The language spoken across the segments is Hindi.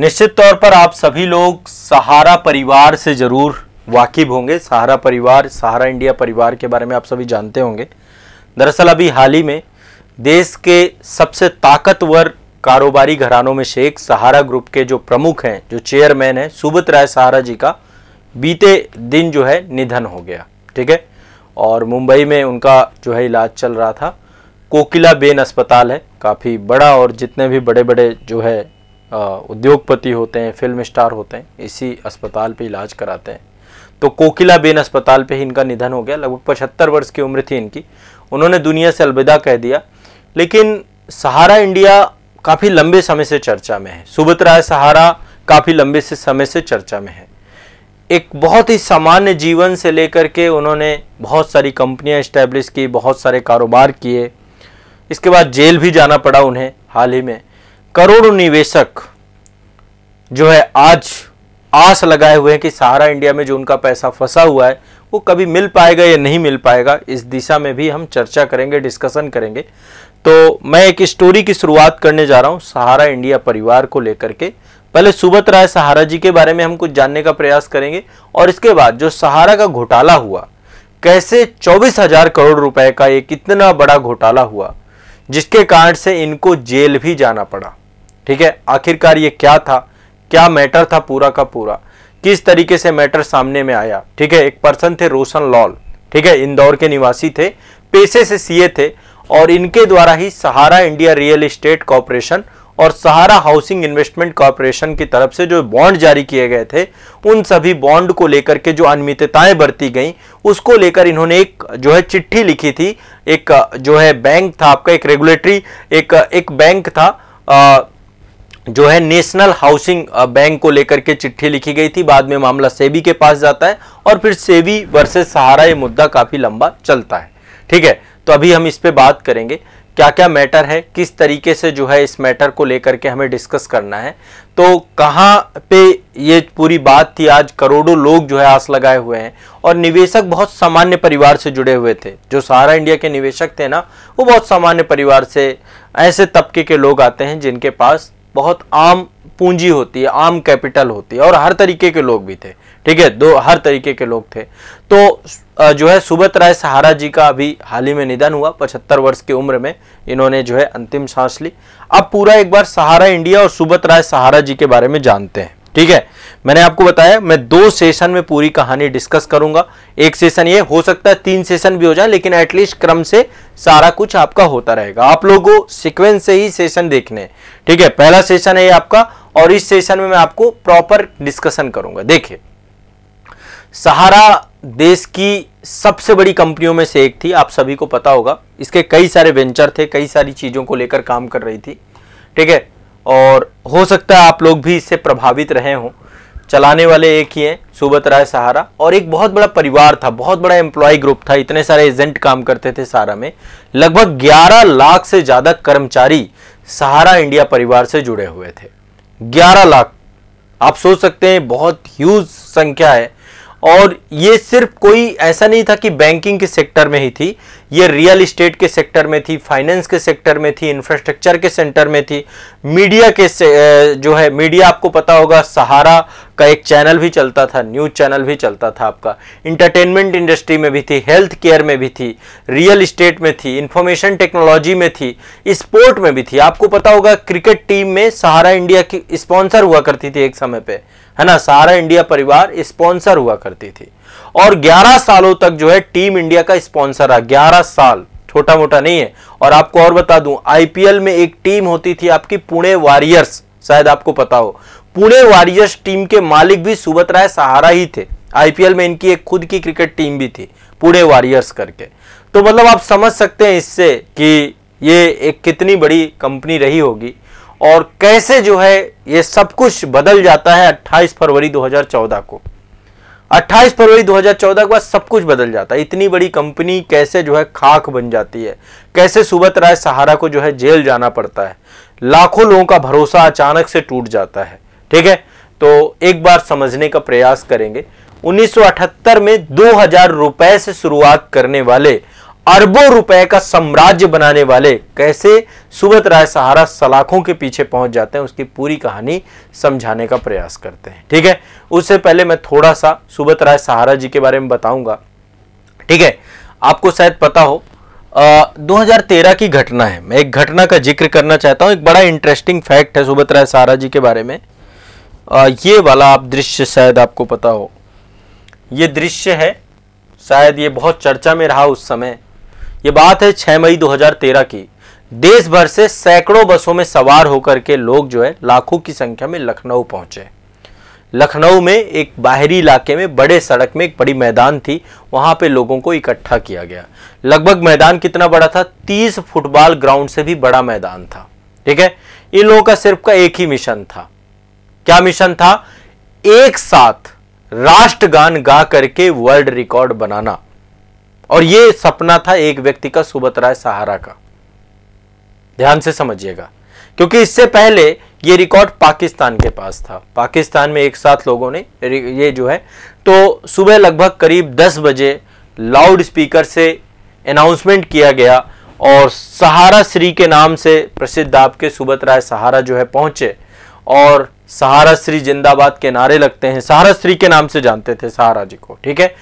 निश्चित तौर पर आप सभी लोग सहारा परिवार से ज़रूर वाकिफ होंगे सहारा परिवार सहारा इंडिया परिवार के बारे में आप सभी जानते होंगे दरअसल अभी हाल ही में देश के सबसे ताकतवर कारोबारी घरानों में से एक सहारा ग्रुप के जो प्रमुख हैं जो चेयरमैन हैं सुबत राय सहारा जी का बीते दिन जो है निधन हो गया ठीक है और मुंबई में उनका जो है इलाज चल रहा था कोकिला बेन अस्पताल है काफ़ी बड़ा और जितने भी बड़े बड़े जो है उद्योगपति होते हैं फिल्म स्टार होते हैं इसी अस्पताल पे इलाज कराते हैं तो कोकिला बेन अस्पताल पे ही इनका निधन हो गया लगभग पचहत्तर वर्ष की उम्र थी इनकी उन्होंने दुनिया से अलविदा कह दिया लेकिन सहारा इंडिया काफ़ी लंबे समय से चर्चा में है सुबत राय सहारा काफ़ी लंबे से समय से चर्चा में है एक बहुत ही सामान्य जीवन से लेकर के उन्होंने बहुत सारी कंपनियां इस्टेब्लिश की बहुत सारे कारोबार किए इसके बाद जेल भी जाना पड़ा उन्हें हाल ही में करोड़ों निवेशक जो है आज आस लगाए हुए हैं कि सहारा इंडिया में जो उनका पैसा फंसा हुआ है वो कभी मिल पाएगा या नहीं मिल पाएगा इस दिशा में भी हम चर्चा करेंगे डिस्कशन करेंगे तो मैं एक स्टोरी की शुरुआत करने जा रहा हूं सहारा इंडिया परिवार को लेकर के पहले सुबत राय सहारा जी के बारे में हम कुछ जानने का प्रयास करेंगे और इसके बाद जो सहारा का घोटाला हुआ कैसे चौबीस हजार करोड़ रुपए का एक इतना बड़ा घोटाला हुआ जिसके कारण से इनको जेल भी जाना पड़ा ठीक है आखिरकार ये क्या था क्या मैटर था पूरा का पूरा किस तरीके से मैटर सामने में आया ठीक है एक पर्सन थे रोशन लॉल ठीक है इंदौर के निवासी थे पेशे से सीए थे और इनके द्वारा ही Sahara India real estate corporation और सहारा हाउसिंग इन्वेस्टमेंट कॉरपोरेशन की तरफ से जो बॉन्ड जारी किए गए थे उन सभी बॉन्ड को लेकर के जो अनियमितताएं बरती गई उसको लेकर इन्होंने एक जो है चिट्ठी लिखी थी एक जो है बैंक था आपका एक रेगुलेटरी एक एक बैंक था आ, जो है नेशनल हाउसिंग बैंक को लेकर के चिट्ठी लिखी गई थी बाद में मामला सेबी के पास जाता है और फिर सेबी वर्सेस सहारा ये मुद्दा काफ़ी लंबा चलता है ठीक है तो अभी हम इस पर बात करेंगे क्या क्या मैटर है किस तरीके से जो है इस मैटर को लेकर के हमें डिस्कस करना है तो कहाँ पे ये पूरी बात थी आज करोड़ों लोग जो है आस लगाए हुए हैं और निवेशक बहुत सामान्य परिवार से जुड़े हुए थे जो सहारा इंडिया के निवेशक थे ना वो बहुत सामान्य परिवार से ऐसे तबके के लोग आते हैं जिनके पास बहुत आम पूंजी होती है आम कैपिटल होती है और हर तरीके के लोग भी थे ठीक है दो हर तरीके के लोग थे तो जो है सुबत राय सहारा जी का अभी हाल ही में निधन हुआ पचहत्तर वर्ष की उम्र में इन्होंने जो है अंतिम सांस ली अब पूरा एक बार सहारा इंडिया और सुबत राय सहारा जी के बारे में जानते हैं ठीक है मैंने आपको बताया मैं दो सेशन में पूरी कहानी डिस्कस करूंगा एक सेशन ये हो सकता है तीन सेशन भी हो जाए लेकिन एटलीस्ट क्रम से सारा कुछ आपका होता रहेगा आप लोगों सीक्वेंस सिक्वेंस से ही सेशन देखने ठीक है पहला सेशन है ये आपका और इस सेशन में मैं आपको प्रॉपर डिस्कशन करूंगा देखिए सहारा देश की सबसे बड़ी कंपनियों में से एक थी आप सभी को पता होगा इसके कई सारे वेंचर थे कई सारी चीजों को लेकर काम कर रही थी ठीक है और हो सकता है आप लोग भी इससे प्रभावित रहे हों चलाने वाले एक ही हैं सुबत राय सहारा और एक बहुत बड़ा परिवार था बहुत बड़ा एम्प्लॉय ग्रुप था इतने सारे एजेंट काम करते थे सहारा में लगभग 11 लाख से ज़्यादा कर्मचारी सहारा इंडिया परिवार से जुड़े हुए थे 11 लाख आप सोच सकते हैं बहुत ह्यूज संख्या है और ये सिर्फ कोई ऐसा नहीं था कि बैंकिंग के सेक्टर में ही थी ये रियल इस्टेट के सेक्टर में थी फाइनेंस के सेक्टर में थी इंफ्रास्ट्रक्चर के सेक्टर में थी मीडिया के से, जो है मीडिया आपको पता होगा सहारा का एक चैनल भी चलता था न्यूज चैनल भी चलता था आपका इंटरटेनमेंट इंडस्ट्री में भी थी हेल्थ केयर में भी थी रियल इस्टेट में थी इंफॉर्मेशन टेक्नोलॉजी में थी स्पोर्ट में भी थी आपको पता होगा क्रिकेट टीम में सहारा इंडिया की स्पॉन्सर हुआ करती थी एक समय पर है ना सारा इंडिया परिवार स्पॉन्सर हुआ करती थी और 11 सालों तक जो है टीम इंडिया का स्पॉन्सर रहा 11 साल छोटा मोटा नहीं है और आपको और बता दूं आईपीएल में एक टीम होती थी आपकी पुणे वॉरियर्स शायद आपको पता हो पुणे वॉरियर्स टीम के मालिक भी सुबत राय सहारा ही थे आईपीएल में इनकी एक खुद की क्रिकेट टीम भी थी पुणे वॉरियर्स करके तो मतलब आप समझ सकते हैं इससे कि ये एक कितनी बड़ी कंपनी रही होगी और कैसे जो है ये सब कुछ बदल जाता है 28 फरवरी 2014 को 28 फरवरी 2014 के बाद सब कुछ बदल जाता है इतनी बड़ी कंपनी कैसे जो है खाक बन जाती है कैसे सुबत राय सहारा को जो है जेल जाना पड़ता है लाखों लोगों का भरोसा अचानक से टूट जाता है ठीक है तो एक बार समझने का प्रयास करेंगे 1978 में दो हजार रुपए से शुरुआत करने वाले अरबों रुपए का साम्राज्य बनाने वाले कैसे सुबत राय सहारा सलाखों के पीछे पहुंच जाते हैं उसकी पूरी कहानी समझाने का प्रयास करते हैं ठीक है उससे पहले मैं थोड़ा सा सुबत राय सहारा जी के बारे में बताऊंगा ठीक है आपको शायद पता हो आ, 2013 की घटना है मैं एक घटना का जिक्र करना चाहता हूं एक बड़ा इंटरेस्टिंग फैक्ट है सुबत राय सहारा जी के बारे में आ, ये वाला आप दृश्य शायद आपको पता हो ये दृश्य है शायद ये बहुत चर्चा में रहा उस समय ये बात है 6 मई 2013 की देश भर से सैकड़ों बसों में सवार होकर के लोग जो है लाखों की संख्या में लखनऊ पहुंचे लखनऊ में एक बाहरी इलाके में बड़े सड़क में एक बड़ी मैदान थी वहां पे लोगों को इकट्ठा किया गया लगभग मैदान कितना बड़ा था तीस फुटबॉल ग्राउंड से भी बड़ा मैदान था ठीक है इन लोगों का सिर्फ का एक ही मिशन था क्या मिशन था एक साथ राष्ट्रगान गा करके वर्ल्ड रिकॉर्ड बनाना और ये सपना था एक व्यक्ति का सुबत राय सहारा का ध्यान से समझिएगा क्योंकि इससे पहले ये रिकॉर्ड पाकिस्तान के पास था पाकिस्तान में एक साथ लोगों ने ये जो है तो सुबह लगभग करीब 10 बजे लाउड स्पीकर से अनाउंसमेंट किया गया और सहारा श्री के नाम से प्रसिद्ध आपके सुबत राय सहारा जो है पहुंचे और सहारा श्री जिंदाबाद के नारे लगते हैं सहारा श्री के नाम से जानते थे सहारा जी को ठीक है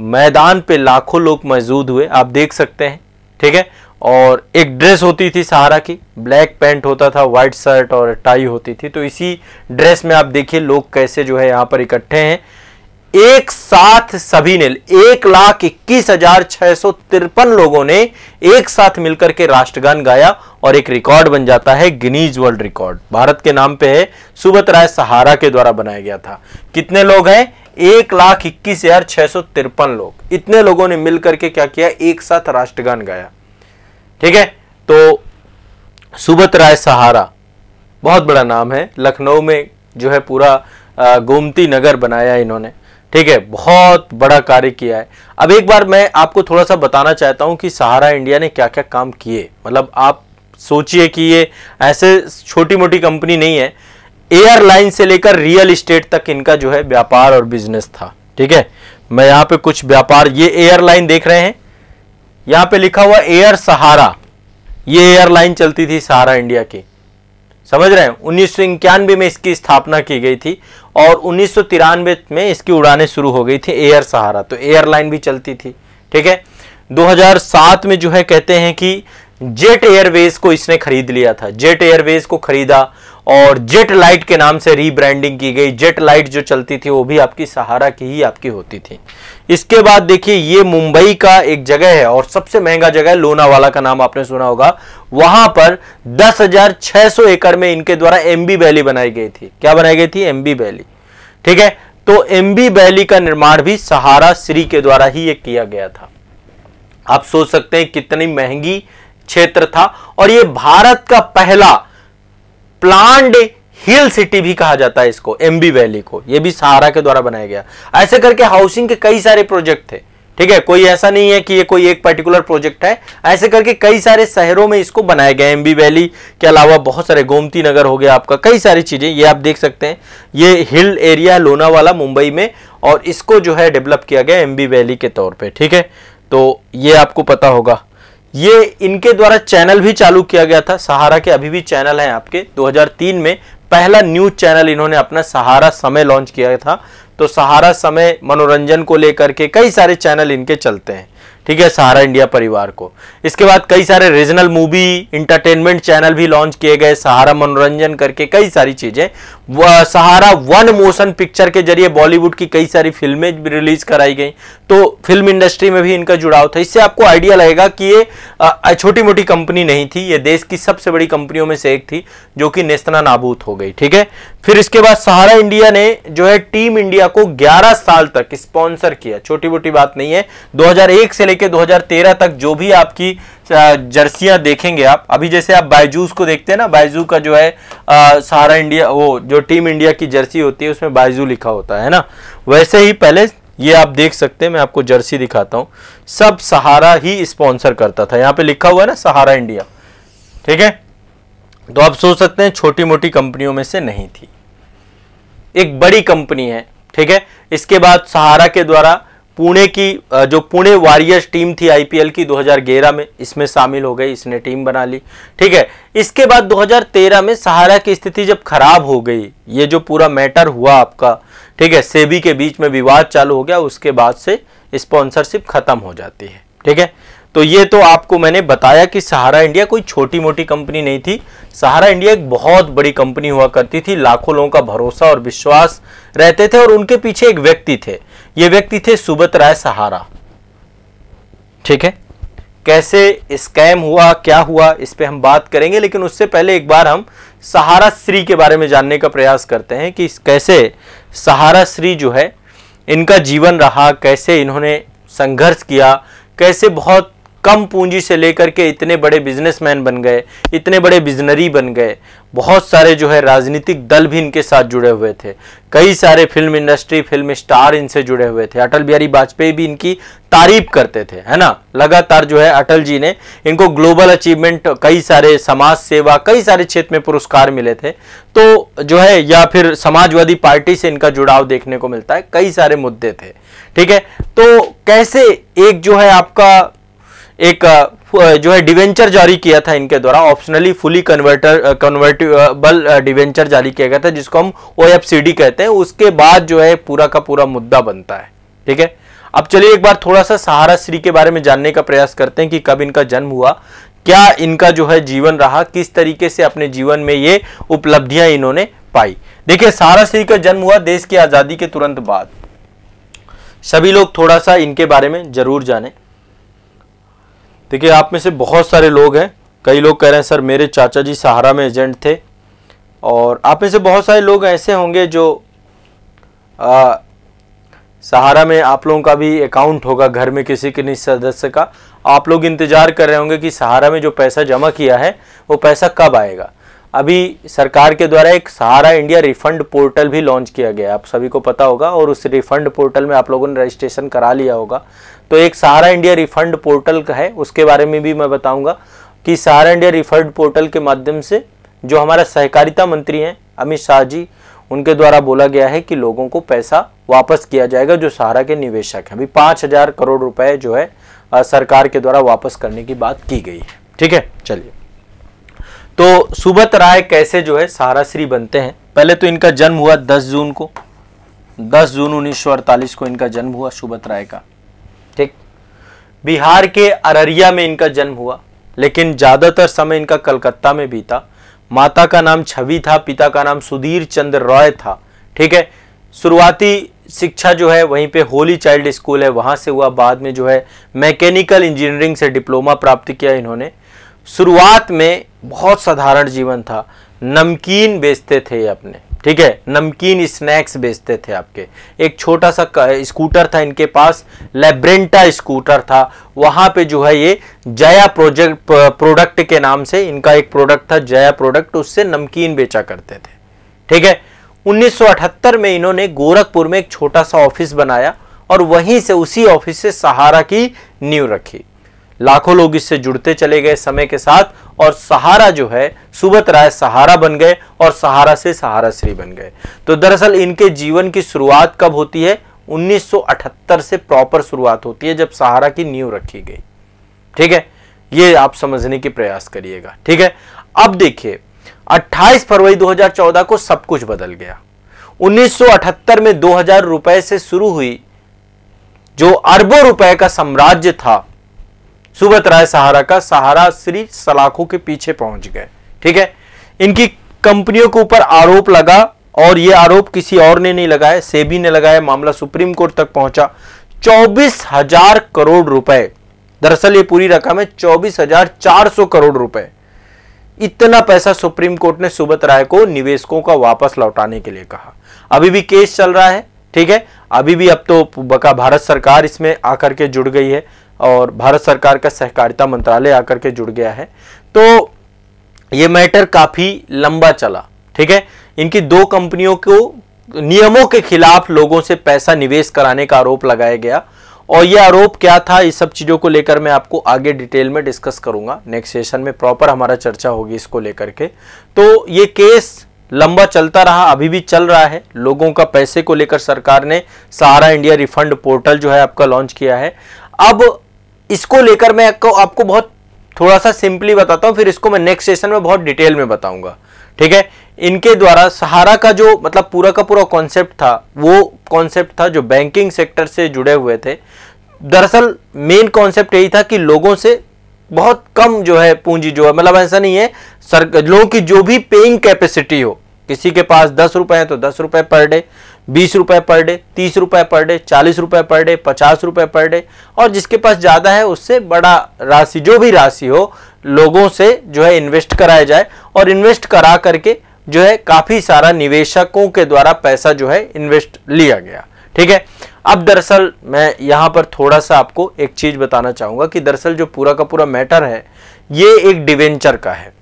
मैदान पे लाखों लोग मौजूद हुए आप देख सकते हैं ठीक है और एक ड्रेस होती थी सहारा की ब्लैक पैंट होता था व्हाइट शर्ट और टाई होती थी तो इसी ड्रेस में आप देखिए लोग कैसे जो है यहाँ पर इकट्ठे हैं एक साथ सभी ने एक लाख इक्कीस हजार छह सौ तिरपन लोगों ने एक साथ मिलकर के राष्ट्रगान गाया और एक रिकॉर्ड बन जाता है गिनीज वर्ल्ड रिकॉर्ड भारत के नाम पे है सुबत राय सहारा के द्वारा बनाया गया था कितने लोग हैं एक लाख इक्कीस हजार छह सौ तिरपन लोग इतने लोगों ने मिलकर के क्या किया एक साथ राष्ट्रगान गाया ठीक है तो सुबत राय सहारा बहुत बड़ा नाम है लखनऊ में जो है पूरा गोमती नगर बनाया इन्होंने ठीक है बहुत बड़ा कार्य किया है अब एक बार मैं आपको थोड़ा सा बताना चाहता हूं कि सहारा इंडिया ने क्या क्या काम किए मतलब आप सोचिए कि ये ऐसे छोटी मोटी कंपनी नहीं है एयरलाइन से लेकर रियल इस्टेट तक इनका जो है व्यापार और बिजनेस था ठीक है मैं यहां पे कुछ व्यापार ये एयरलाइन देख रहे हैं यहां पे लिखा हुआ एयर सहारा ये एयरलाइन चलती थी सहारा इंडिया की समझ रहे हैं उन्नीस में इसकी स्थापना की गई थी और उन्नीस में इसकी उड़ानें शुरू हो गई थी एयर सहारा तो एयरलाइन भी चलती थी ठीक है 2007 में जो है कहते हैं कि जेट एयरवेज को इसने खरीद लिया था जेट एयरवेज को खरीदा और जेट लाइट के नाम से रीब्रांडिंग की गई जेट लाइट जो चलती थी वो भी आपकी सहारा की ही आपकी होती थी इसके बाद देखिए ये मुंबई का एक जगह है और सबसे महंगा जगह है लोनावाला का नाम आपने सुना होगा वहां पर 10,600 एकड़ में इनके द्वारा एमबी वैली बनाई गई थी क्या बनाई गई थी एमबी वैली ठीक है तो एमबी वैली का निर्माण भी सहारा श्री के द्वारा ही ये किया गया था आप सोच सकते हैं कितनी महंगी क्षेत्र था और यह भारत का पहला प्लांड हिल सिटी भी कहा जाता है इसको एमबी वैली को यह भी सहारा के द्वारा बनाया गया ऐसे करके हाउसिंग के कई सारे प्रोजेक्ट थे ठीक है कोई ऐसा नहीं है कि ये कोई एक पर्टिकुलर प्रोजेक्ट है ऐसे करके कई सारे शहरों में इसको बनाया गया एमबी वैली के अलावा बहुत सारे गोमती नगर हो गया आपका कई सारी चीजें ये आप देख सकते हैं ये हिल एरिया लोनावाला मुंबई में और इसको जो है डेवलप किया गया एमबी वैली के तौर पर ठीक है तो ये आपको पता होगा ये इनके द्वारा चैनल भी चालू किया गया था सहारा के अभी भी चैनल हैं आपके 2003 में पहला न्यूज चैनल इन्होंने अपना सहारा समय लॉन्च किया था तो सहारा समय मनोरंजन को लेकर के कई सारे चैनल इनके चलते हैं ठीक है सहारा इंडिया परिवार को इसके बाद कई सारे रीजनल मूवी इंटरटेनमेंट चैनल भी लॉन्च किए गए सहारा मनोरंजन करके कई सारी चीजें सहारा वन मोशन पिक्चर के जरिए बॉलीवुड की कई सारी फिल्में रिलीज कराई गई तो फिल्म इंडस्ट्री में भी इनका जुड़ाव था इससे आपको आइडिया लगेगा कि ये छोटी मोटी कंपनी नहीं थी ये देश की सबसे बड़ी कंपनियों में से एक थी जो कि नेस्तना नाबूत हो गई ठीक है फिर इसके बाद सहारा इंडिया ने जो है टीम इंडिया को ग्यारह साल तक स्पॉन्सर किया छोटी मोटी बात नहीं है दो से लेके 2013 तक जो भी आपकी जर्सियां देखेंगे आप अभी जैसे आप बायजूस को देखते हैं ना बायजू का जो है आ, सारा इंडिया वो जो टीम इंडिया की जर्सी होती है उसमें बायजू लिखा होता है ना वैसे ही पहले ये आप देख सकते हैं मैं आपको जर्सी दिखाता हूँ सब सहारा ही स्पॉन्सर करता था यहाँ पे लिखा हुआ है ना सहारा इंडिया ठीक है तो आप सोच सकते हैं छोटी मोटी कंपनियों में से नहीं थी एक बड़ी कंपनी है ठीक है इसके बाद सहारा के द्वारा पुणे की जो पुणे वॉरियर्स टीम थी आईपीएल की 2011 में इसमें शामिल हो गई इसने टीम बना ली ठीक है इसके बाद 2013 में सहारा की स्थिति जब खराब हो गई ये जो पूरा मैटर हुआ आपका ठीक है सेबी के बीच में विवाद चालू हो गया उसके बाद से स्पॉन्सरशिप खत्म हो जाती है ठीक है तो ये तो आपको मैंने बताया कि सहारा इंडिया कोई छोटी मोटी कंपनी नहीं थी सहारा इंडिया एक बहुत बड़ी कंपनी हुआ करती थी लाखों लोगों का भरोसा और विश्वास रहते थे और उनके पीछे एक व्यक्ति थे ये व्यक्ति थे सुबत राय सहारा ठीक है कैसे स्कैम हुआ क्या हुआ इस पर हम बात करेंगे लेकिन उससे पहले एक बार हम सहारा श्री के बारे में जानने का प्रयास करते हैं कि कैसे सहारा श्री जो है इनका जीवन रहा कैसे इन्होंने संघर्ष किया कैसे बहुत कम पूंजी से लेकर के इतने बड़े बिजनेसमैन बन गए इतने बड़े बिजनरी बन गए बहुत सारे जो है राजनीतिक दल भी इनके साथ जुड़े हुए थे कई सारे फिल्म इंडस्ट्री फिल्म स्टार इनसे जुड़े हुए थे अटल बिहारी वाजपेयी भी इनकी तारीफ करते थे है ना लगातार जो है अटल जी ने इनको ग्लोबल अचीवमेंट कई सारे समाज सेवा कई सारे क्षेत्र में पुरस्कार मिले थे तो जो है या फिर समाजवादी पार्टी से इनका जुड़ाव देखने को मिलता है कई सारे मुद्दे थे ठीक है तो कैसे एक जो है आपका एक जो है डिवेंचर जारी किया था इनके द्वारा optionally fully converter convertible debenture जारी किया गया था जिसको हम ओ कहते हैं उसके बाद जो है पूरा का पूरा मुद्दा बनता है ठीक है अब चलिए एक बार थोड़ा सा सहारा श्री के बारे में जानने का प्रयास करते हैं कि कब इनका जन्म हुआ क्या इनका जो है जीवन रहा किस तरीके से अपने जीवन में ये उपलब्धियां इन्होंने पाई देखिए सहारा श्री का जन्म हुआ देश की आजादी के तुरंत बाद सभी लोग थोड़ा सा इनके बारे में जरूर जाने देखिए आप में से बहुत सारे लोग हैं कई लोग कह रहे हैं सर मेरे चाचा जी सहारा में एजेंट थे और आप में से बहुत सारे लोग ऐसे होंगे जो आ, सहारा में आप लोगों का भी अकाउंट होगा घर में किसी के नहीं सदस्य का आप लोग इंतज़ार कर रहे होंगे कि सहारा में जो पैसा जमा किया है वो पैसा कब आएगा अभी सरकार के द्वारा एक सहारा इंडिया रिफंड पोर्टल भी लॉन्च किया गया है आप सभी को पता होगा और उस रिफंड पोर्टल में आप लोगों ने रजिस्ट्रेशन करा लिया होगा तो एक सहारा इंडिया रिफंड पोर्टल का है उसके बारे में भी मैं बताऊंगा कि सहारा इंडिया रिफंड पोर्टल के माध्यम से जो हमारा सहकारिता मंत्री हैं अमित शाह जी उनके द्वारा बोला गया है कि लोगों को पैसा वापस किया जाएगा जो सहारा के निवेशक हैं अभी पाँच हज़ार करोड़ रुपये जो है सरकार के द्वारा वापस करने की बात की गई है ठीक है चलिए तो सुबत राय कैसे जो है सहाराश्री बनते हैं पहले तो इनका जन्म हुआ 10 जून को 10 जून उन्नीस को इनका जन्म हुआ सुबत राय का ठीक बिहार के अररिया में इनका जन्म हुआ लेकिन ज़्यादातर समय इनका कलकत्ता में बीता माता का नाम छवि था पिता का नाम सुधीर चंद्र रॉय था ठीक है शुरुआती शिक्षा जो है वहीं पे होली चाइल्ड स्कूल है वहां से हुआ बाद में जो है मैकेनिकल इंजीनियरिंग से डिप्लोमा प्राप्त किया इन्होंने शुरुआत में बहुत साधारण जीवन था नमकीन बेचते थे अपने ठीक है नमकीन स्नैक्स बेचते थे आपके एक छोटा सा स्कूटर था इनके पास लेब्रेंटा स्कूटर था वहां पे जो है ये जया प्रोजेक्ट प्रोडक्ट के नाम से इनका एक प्रोडक्ट था जया प्रोडक्ट उससे नमकीन बेचा करते थे ठीक है 1978 में इन्होंने गोरखपुर में एक छोटा सा ऑफिस बनाया और वहीं से उसी ऑफिस से सहारा की नींव रखी लाखों लोग इससे जुड़ते चले गए समय के साथ और सहारा जो है सुबत राय सहारा बन गए और सहारा से सहारा श्री बन गए तो दरअसल इनके जीवन की शुरुआत कब होती है 1978 से प्रॉपर शुरुआत होती है जब सहारा की नींव रखी गई ठीक है ये आप समझने की प्रयास करिएगा ठीक है अब देखिए 28 फरवरी 2014 को सब कुछ बदल गया 1978 में दो रुपए से शुरू हुई जो अरबों रुपए का साम्राज्य था सुबत राय सहारा का सहारा श्री सलाखों के पीछे पहुंच गए ठीक है इनकी कंपनियों के ऊपर आरोप लगा और ये आरोप किसी और ने नहीं लगाया सेबी ने लगाया मामला सुप्रीम कोर्ट तक पहुंचा चौबीस हजार करोड़ रुपए दरअसल ये पूरी रकम है चौबीस हजार चार सौ करोड़ रुपए इतना पैसा सुप्रीम कोर्ट ने सुबत राय को निवेशकों का वापस लौटाने के लिए कहा अभी भी केस चल रहा है ठीक है अभी भी अब तो बका भारत सरकार इसमें आकर के जुड़ गई है और भारत सरकार का सहकारिता मंत्रालय आकर के जुड़ गया है तो ये मैटर काफी लंबा चला ठीक है इनकी दो कंपनियों को नियमों के खिलाफ लोगों से पैसा निवेश कराने का आरोप लगाया गया और ये आरोप क्या था इस सब चीज़ों को लेकर मैं आपको आगे डिटेल में डिस्कस करूंगा नेक्स्ट सेशन में प्रॉपर हमारा चर्चा होगी इसको लेकर के तो ये केस लंबा चलता रहा अभी भी चल रहा है लोगों का पैसे को लेकर सरकार ने सारा इंडिया रिफंड पोर्टल जो है आपका लॉन्च किया है अब इसको लेकर मैं आपको आपको बहुत थोड़ा सा सिंपली बताता हूँ फिर इसको मैं नेक्स्ट सेशन में बहुत डिटेल में बताऊंगा ठीक है इनके द्वारा सहारा का जो मतलब पूरा का पूरा कॉन्सेप्ट था वो कॉन्सेप्ट था जो बैंकिंग सेक्टर से जुड़े हुए थे दरअसल मेन कॉन्सेप्ट यही था कि लोगों से बहुत कम जो है पूंजी जो है मतलब ऐसा नहीं है सर लोगों की जो भी पेइंग कैपेसिटी हो किसी के पास दस रुपए हैं तो दस रुपये पर डे बीस रुपये पर डे तीस रुपये पर डे चालीस रुपये पर डे पचास रुपये पर डे और जिसके पास ज़्यादा है उससे बड़ा राशि जो भी राशि हो लोगों से जो है इन्वेस्ट कराया जाए और इन्वेस्ट करा करके जो है काफ़ी सारा निवेशकों के द्वारा पैसा जो है इन्वेस्ट लिया गया ठीक है अब दरअसल मैं यहां पर थोड़ा सा आपको एक चीज़ बताना चाहूंगा कि दरअसल जो पूरा का पूरा मैटर है ये एक डिवेंचर का है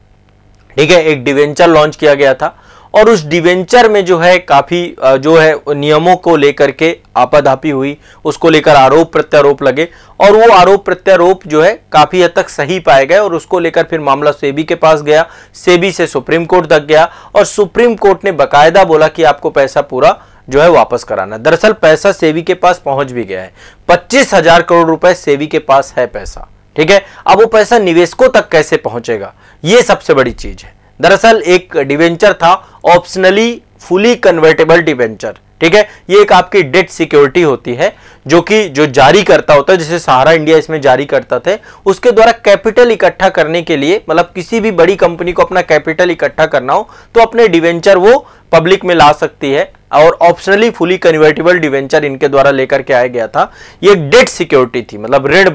ठीक है एक डिवेंचर लॉन्च किया गया था और उस डिवेंचर में जो है काफ़ी जो है नियमों को लेकर के आपाधापी हुई उसको लेकर आरोप प्रत्यारोप लगे और वो आरोप प्रत्यारोप जो है काफ़ी हद तक सही पाए गए और उसको लेकर फिर मामला सेबी के पास गया सेबी से सुप्रीम कोर्ट तक गया और सुप्रीम कोर्ट ने बकायदा बोला कि आपको पैसा पूरा जो है वापस कराना दरअसल पैसा सेबी के पास पहुंच भी गया है पच्चीस हजार करोड़ रुपए सेबी के पास है पैसा ठीक है अब वो पैसा निवेशकों तक कैसे पहुंचेगा ये सबसे बड़ी चीज है दरअसल एक डिवेंचर था ऑप्शनली फुली कन्वर्टेबल डिवेंचर ठीक है ये एक आपकी डेट सिक्योरिटी होती है जो कि जो जारी करता होता है जैसे सहारा इंडिया इसमें जारी करता थे उसके द्वारा कैपिटल इकट्ठा करने के लिए मतलब किसी भी बड़ी कंपनी को अपना कैपिटल इकट्ठा करना हो तो अपने डिवेंचर वो पब्लिक में ला सकती है और ऑप्शनली फुली कन्वर्टेबल डिवेंचर इनके द्वारा लेकर के आया गया था ये डेट सिक्योरिटी थी मतलब ऋण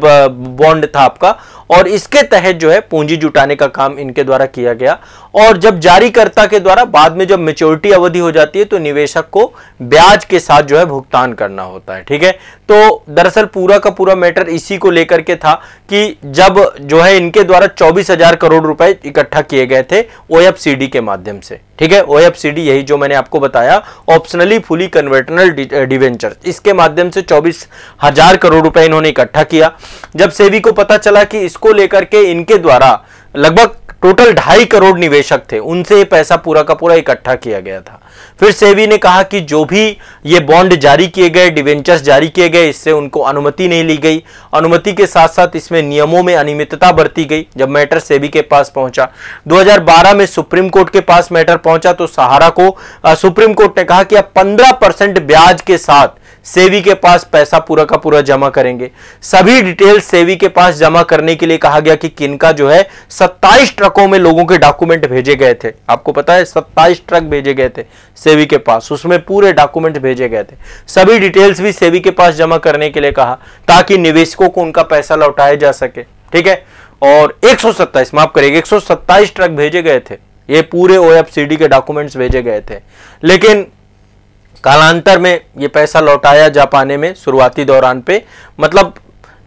बॉन्ड था आपका और इसके तहत जो है पूंजी जुटाने का काम इनके द्वारा किया गया और जब जारीकर्ता के द्वारा बाद में जब मेच्योरिटी अवधि हो जाती है तो निवेशक को ब्याज के साथ जो है भुगतान करना होता है ठीक है तो दरअसल पूरा का पूरा मैटर इसी को लेकर के था कि जब जो है इनके द्वारा चौबीस हजार करोड़ रुपए इकट्ठा किए गए थे ओ के माध्यम से ठीक है ओ यही जो मैंने आपको बताया ऑप्शनली फुली कन्वर्टनल डिवेंचर इसके माध्यम से चौबीस हजार करोड़ रुपए इन्होंने इकट्ठा किया जब सेवी को पता चला कि इसको लेकर के इनके द्वारा लगभग टोटल ढाई करोड़ निवेशक थे उनसे ये पैसा पूरा का पूरा इकट्ठा किया गया था फिर सेवी ने कहा कि जो भी ये बॉन्ड जारी किए गए डिवेंचर्स जारी किए गए इससे उनको अनुमति नहीं ली गई अनुमति के साथ साथ इसमें नियमों में अनियमितता बरती गई जब मैटर सेवी के पास पहुंचा 2012 में सुप्रीम कोर्ट के पास मैटर पहुंचा तो सहारा को आ, सुप्रीम कोर्ट ने कहा कि अब पंद्रह ब्याज के साथ सेवी के पास पैसा पूरा का पूरा जमा करेंगे सभी डिटेल सेवी के पास जमा करने के लिए कहा गया कि किनका जो है 27 ट्रकों में लोगों के डॉक्यूमेंट भेजे गए थे आपको पता है 27 ट्रक भेजे गए थे सेवी के पास उसमें पूरे डॉक्यूमेंट भेजे गए थे सभी डिटेल्स भी सेवी के पास जमा करने के लिए कहा ताकि निवेशकों को उनका पैसा लौटाया जा सके ठीक है और एक माफ करेगा एक ट्रक भेजे गए थे ये पूरे ओ के डॉक्यूमेंट्स भेजे गए थे लेकिन कालांतर में ये पैसा लौटाया जा पाने में शुरुआती दौरान पे मतलब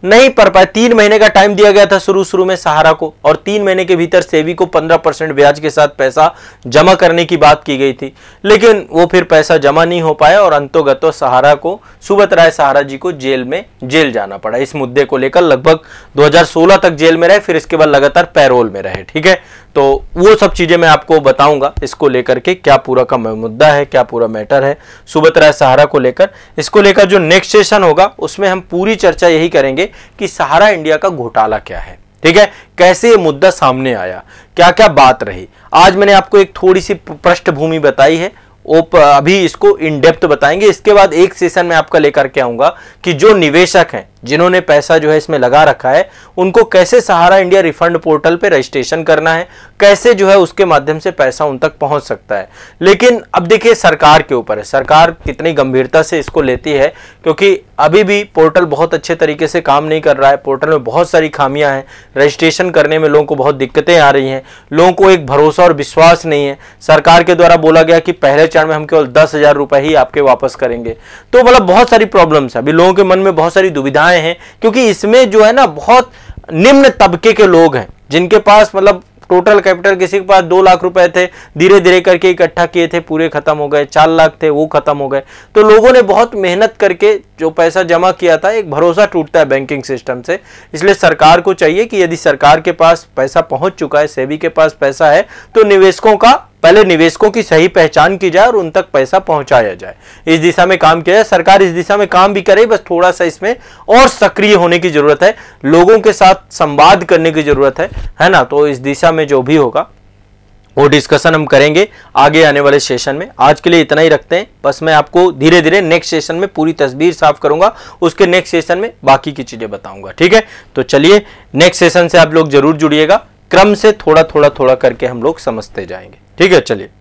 नहीं पड़ पाए तीन महीने का टाइम दिया गया था शुरू शुरू में सहारा को और तीन महीने के भीतर सेवी को पंद्रह परसेंट ब्याज के साथ पैसा जमा करने की बात की गई थी लेकिन वो फिर पैसा जमा नहीं हो पाया और अंतोगतो सहारा को सुबत राय सहारा जी को जेल में जेल जाना पड़ा इस मुद्दे को लेकर लगभग 2016 तक जेल में रहे फिर इसके बाद लगातार पैरोल में रहे ठीक है तो वो सब चीज़ें मैं आपको बताऊंगा इसको लेकर के क्या पूरा का मुद्दा है क्या पूरा मैटर है सुबत राय सहारा को लेकर इसको लेकर जो नेक्स्ट सेशन होगा उसमें हम पूरी चर्चा यही करेंगे कि सहारा इंडिया का घोटाला क्या है ठीक है कैसे ये मुद्दा सामने आया क्या क्या बात रही आज मैंने आपको एक थोड़ी सी पृष्ठभूमि बताई है ओप अभी इसको इन डेप्थ बताएंगे इसके बाद एक सेशन में आपका लेकर के आऊंगा कि जो निवेशक हैं जिन्होंने पैसा जो है इसमें लगा रखा है उनको कैसे सहारा इंडिया रिफंड पोर्टल पे रजिस्ट्रेशन करना है कैसे जो है उसके माध्यम से पैसा उन तक पहुंच सकता है लेकिन अब देखिए सरकार के ऊपर है सरकार कितनी गंभीरता से इसको लेती है क्योंकि अभी भी पोर्टल बहुत अच्छे तरीके से काम नहीं कर रहा है पोर्टल में बहुत सारी खामियां हैं रजिस्ट्रेशन करने में लोगों को बहुत दिक्कतें आ रही हैं लोगों को एक भरोसा और विश्वास नहीं है सरकार के द्वारा बोला गया कि पहले चरण में हम केवल दस हजार ही आपके वापस करेंगे तो मतलब बहुत सारी प्रॉब्लम्स है अभी लोगों के मन में बहुत सारी दुविधाएं आए हैं क्योंकि इसमें जो है ना बहुत निम्न तबके के लोग हैं जिनके पास मतलब टोटल कैपिटल किसी के पास दो लाख रुपए थे धीरे धीरे करके इकट्ठा किए थे पूरे खत्म हो गए चार लाख थे वो खत्म हो गए तो लोगों ने बहुत मेहनत करके जो पैसा जमा किया था एक भरोसा टूटता है बैंकिंग सिस्टम से इसलिए सरकार को चाहिए कि यदि सरकार के पास पैसा पहुंच चुका है सेबी के पास पैसा है तो निवेशकों का पहले निवेशकों की सही पहचान की जाए और उन तक पैसा पहुंचाया जाए इस दिशा में काम किया जाए सरकार इस दिशा में काम भी करे बस थोड़ा सा इसमें और सक्रिय होने की जरूरत है लोगों के साथ संवाद करने की जरूरत है है ना तो इस दिशा में जो भी होगा वो डिस्कशन हम करेंगे आगे आने वाले सेशन में आज के लिए इतना ही रखते हैं बस मैं आपको धीरे धीरे नेक्स्ट सेशन में पूरी तस्वीर साफ करूंगा उसके नेक्स्ट सेशन में बाकी की चीज़ें बताऊंगा ठीक है तो चलिए नेक्स्ट सेशन से आप लोग जरूर जुड़िएगा क्रम से थोड़ा थोड़ा थोड़ा करके हम लोग समझते जाएंगे ठीक है चलिए